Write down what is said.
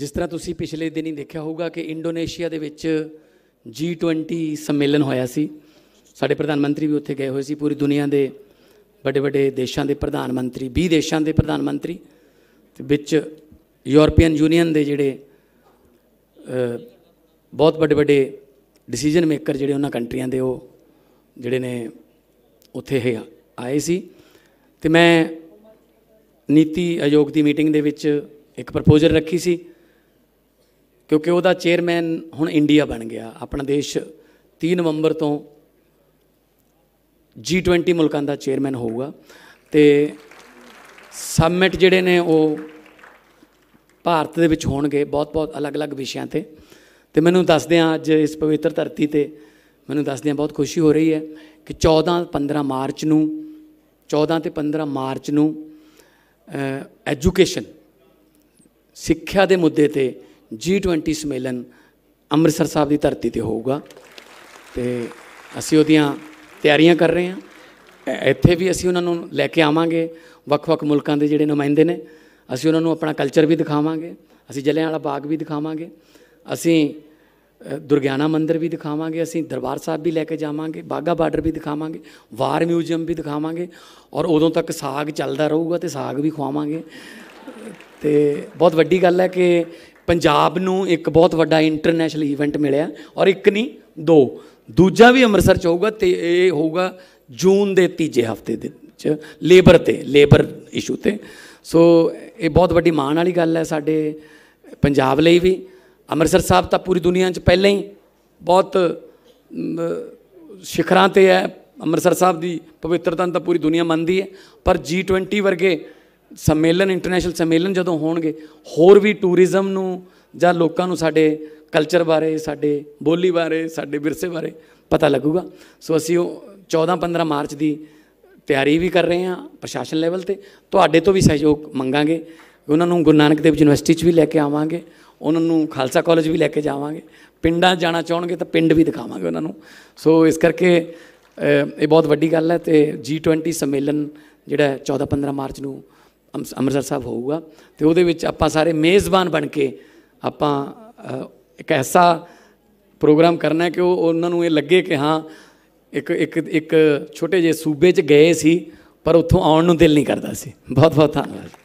ਜਿਸ ਤਰ੍ਹਾਂ ਤੁਸੀਂ ਪਿਛਲੇ ਦਿਨ ਹੀ ਦੇਖਿਆ ਹੋਊਗਾ ਕਿ ਇੰਡੋਨੇਸ਼ੀਆ ਦੇ ਵਿੱਚ G20 ਸੰਮੇਲਨ ਹੋਇਆ ਸੀ ਸਾਡੇ ਪ੍ਰਧਾਨ ਮੰਤਰੀ ਵੀ ਉੱਥੇ ਗਏ ਹੋਏ ਸੀ ਪੂਰੀ ਦੁਨੀਆ ਦੇ ਵੱਡੇ ਵੱਡੇ ਦੇਸ਼ਾਂ ਦੇ ਪ੍ਰਧਾਨ ਮੰਤਰੀ 20 ਦੇਸ਼ਾਂ ਦੇ ਪ੍ਰਧਾਨ ਮੰਤਰੀ ਤੇ ਵਿੱਚ ਯੂਰਪੀਅਨ ਯੂਨੀਅਨ ਦੇ ਜਿਹੜੇ ਬਹੁਤ ਵੱਡੇ ਵੱਡੇ ਡਿਸੀਜਨ ਮੇਕਰ ਜਿਹੜੇ ਉਹਨਾਂ ਕੰਟਰੀਆਂ ਦੇ ਉਹ ਜਿਹੜੇ ਨੇ ਉੱਥੇ ਆਏ ਸੀ ਤੇ ਮੈਂ ਨੀਤੀ ਆਯੋਗ ਦੀ ਮੀਟਿੰਗ ਦੇ ਵਿੱਚ ਇੱਕ ਪ੍ਰਪੋਜ਼ਲ ਰੱਖੀ ਸੀ ਕਿਉਂਕਿ ਉਹਦਾ ਚੇਅਰਮੈਨ ਹੁਣ ਇੰਡੀਆ ਬਣ ਗਿਆ ਆਪਣਾ ਦੇਸ਼ 3 ਨਵੰਬਰ ਤੋਂ G20 ਮੁਲਕਾਂ ਦਾ ਚੇਅਰਮੈਨ ਹੋਊਗਾ ਤੇ ਸਮਿਟ ਜਿਹੜੇ ਨੇ ਉਹ ਭਾਰਤ ਦੇ ਵਿੱਚ ਹੋਣਗੇ ਬਹੁਤ-ਬਹੁਤ ਅਲੱਗ-ਅਲੱਗ ਵਿਸ਼ਿਆਂ ਤੇ ਤੇ ਮੈਨੂੰ ਦੱਸਦੇ ਆ ਅੱਜ ਇਸ ਪਵਿੱਤਰ ਧਰਤੀ ਤੇ ਮੈਨੂੰ ਦੱਸਦੇ ਆ ਬਹੁਤ ਖੁਸ਼ੀ ਹੋ ਰਹੀ ਹੈ ਕਿ 14-15 ਮਾਰਚ ਨੂੰ 14 ਤੇ 15 ਮਾਰਚ ਨੂੰ ਐਜੂਕੇਸ਼ਨ ਸਿੱਖਿਆ ਦੇ ਮੁੱਦੇ ਤੇ G20 ਸਮੇਲਨ ਅੰਮ੍ਰਿਤਸਰ ਸਾਹਿਬ ਦੀ ਧਰਤੀ ਤੇ ਹੋਊਗਾ ਤੇ ਅਸੀਂ ਉਹਦੀਆਂ ਤਿਆਰੀਆਂ ਕਰ ਰਹੇ ਹਾਂ ਇੱਥੇ ਵੀ ਅਸੀਂ ਉਹਨਾਂ ਨੂੰ ਲੈ ਕੇ ਆਵਾਂਗੇ ਵੱਖ-ਵੱਖ ਮੁਲਕਾਂ ਦੇ ਜਿਹੜੇ ਨੁਮਾਇੰਦੇ ਨੇ ਅਸੀਂ ਉਹਨਾਂ ਨੂੰ ਆਪਣਾ ਕਲਚਰ ਵੀ ਦਿਖਾਵਾਂਗੇ ਅਸੀਂ ਵਾਲਾ ਬਾਗ ਵੀ ਦਿਖਾਵਾਂਗੇ ਅਸੀਂ ਦੁਰਗਿਆਨਾ ਮੰਦਿਰ ਵੀ ਦਿਖਾਵਾਂਗੇ ਅਸੀਂ ਦਰਬਾਰ ਸਾਹਿਬ ਵੀ ਲੈ ਕੇ ਜਾਵਾਂਗੇ ਬਾਗਾ ਬਾਰਡਰ ਵੀ ਦਿਖਾਵਾਂਗੇ ਵਾਰ ਮਿਊਜ਼ੀਅਮ ਵੀ ਦਿਖਾਵਾਂਗੇ ਔਰ ਉਦੋਂ ਤੱਕ ਸਾਗ ਚੱਲਦਾ ਰਹੂਗਾ ਤੇ ਸਾਗ ਵੀ ਖਵਾਵਾਂਗੇ ਤੇ ਬਹੁਤ ਵੱਡੀ ਗੱਲ ਹੈ ਕਿ ਪੰਜਾਬ ਨੂੰ ਇੱਕ ਬਹੁਤ ਵੱਡਾ ਇੰਟਰਨੈਸ਼ਨਲ ਇਵੈਂਟ ਮਿਲਿਆ ਔਰ ਇੱਕ ਨਹੀਂ ਦੋ ਦੂਜਾ ਵੀ ਅੰਮ੍ਰਿਤਸਰ ਚ ਹੋਊਗਾ ਤੇ ਇਹ ਹੋਊਗਾ ਜੂਨ ਦੇ ਤੀਜੇ ਹਫਤੇ ਦੇ ਵਿੱਚ ਲੇਬਰ ਤੇ ਲੇਬਰ ਇਸ਼ੂ ਤੇ ਸੋ ਇਹ ਬਹੁਤ ਵੱਡੀ ਮਾਣ ਵਾਲੀ ਗੱਲ ਹੈ ਸਾਡੇ ਪੰਜਾਬ ਲਈ ਵੀ ਅੰਮ੍ਰਿਤਸਰ ਸਾਹਿਬ ਤਾਂ ਪੂਰੀ ਦੁਨੀਆ 'ਚ ਪਹਿਲਾਂ ਹੀ ਬਹੁਤ ਸ਼ਿਖਰਾਂ ਤੇ ਹੈ ਅੰਮ੍ਰਿਤਸਰ ਸਾਹਿਬ ਦੀ ਪਵਿੱਤਰਤਾ ਤਾਂ ਪੂਰੀ ਦੁਨੀਆ ਮੰਨਦੀ ਹੈ ਪਰ G20 ਵਰਗੇ ਸੰਮੇਲਨ ਇੰਟਰਨੈਸ਼ਨਲ ਸੰਮੇਲਨ ਜਦੋਂ ਹੋਣਗੇ ਹੋਰ ਵੀ ਟੂਰਿਜ਼ਮ ਨੂੰ ਜਾਂ ਲੋਕਾਂ ਨੂੰ ਸਾਡੇ ਕਲਚਰ ਬਾਰੇ ਸਾਡੇ ਬੋਲੀ ਬਾਰੇ ਸਾਡੇ ਵਿਰਸੇ ਬਾਰੇ ਪਤਾ ਲੱਗੂਗਾ ਸੋ ਅਸੀਂ ਉਹ 14 15 ਮਾਰਚ ਦੀ ਤਿਆਰੀ ਵੀ ਕਰ ਰਹੇ ਹਾਂ ਪ੍ਰਸ਼ਾਸਨ ਲੈਵਲ ਤੇ ਤੁਹਾਡੇ ਤੋਂ ਵੀ ਸਹਿਯੋਗ ਮੰਗਾਂਗੇ ਉਹਨਾਂ ਨੂੰ ਗੁਰੂ ਨਾਨਕ ਦੇਵ ਯੂਨੀਵਰਸਿਟੀ 'ਚ ਵੀ ਲੈ ਕੇ ਆਵਾਂਗੇ ਉਹਨਾਂ ਨੂੰ ਖਾਲਸਾ ਕਾਲਜ ਵੀ ਲੈ ਕੇ ਜਾਵਾਂਗੇ ਪਿੰਡਾਂ ਜਾਣਾ ਚਾਹਣਗੇ ਤਾਂ ਪਿੰਡ ਵੀ ਦਿਖਾਵਾਂਗੇ ਉਹਨਾਂ ਨੂੰ ਸੋ ਇਸ ਕਰਕੇ ਇਹ ਬਹੁਤ ਵੱਡੀ ਗੱਲ ਹੈ ਤੇ G20 ਸੰਮੇਲਨ ਜਿਹੜਾ 14 15 ਮਾਰਚ ਨੂੰ ਅੰਮ੍ਰਿਤਸਰ ਸਾਹਿਬ ਹੋਊਗਾ ਤੇ ਉਹਦੇ ਵਿੱਚ ਆਪਾਂ ਸਾਰੇ ਮੇਜ਼ਬਾਨ ਬਣ ਕੇ ਆਪਾਂ ਇੱਕ ਐਸਾ ਪ੍ਰੋਗਰਾਮ ਕਰਨਾ ਕਿ ਉਹ ਉਹਨਾਂ ਨੂੰ ਇਹ ਲੱਗੇ ਕਿ ਹਾਂ ਇੱਕ ਇੱਕ ਇੱਕ ਛੋਟੇ ਜਿਹੇ ਸੂਬੇ 'ਚ ਗਏ ਸੀ ਪਰ ਉੱਥੋਂ ਆਉਣ ਨੂੰ ਦਿਲ ਨਹੀਂ ਕਰਦਾ ਸੀ ਬਹੁਤ ਬਹੁਤ ਧੰਨਵਾਦ